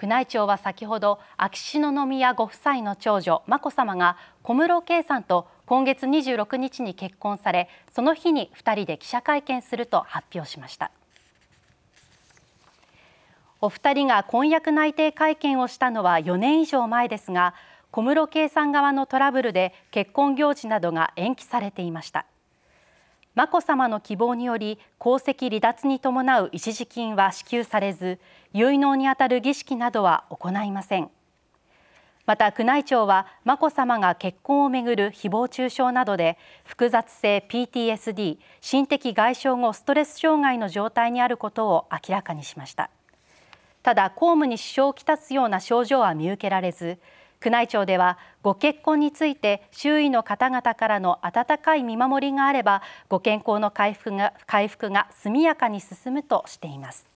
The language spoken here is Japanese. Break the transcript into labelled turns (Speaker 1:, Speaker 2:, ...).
Speaker 1: 宮内庁は先ほど秋篠宮ご夫妻の長女眞子さまが小室圭さんと今月26日に結婚されその日に2人で記者会見すると発表しましたお二人が婚約内定会見をしたのは4年以上前ですが小室圭さん側のトラブルで結婚行事などが延期されていました眞子さまの希望により皇籍離脱に伴う一時金は支給されず結納にあたる儀式などは行いませんまた宮内庁は眞子さまが結婚をめぐる誹謗中傷などで複雑性 PTSD 心的外傷後ストレス障害の状態にあることを明らかにしましたただ公務に支障をきたすような症状は見受けられず宮内庁ではご結婚について周囲の方々からの温かい見守りがあればご健康の回復が回復が速やかに進むとしています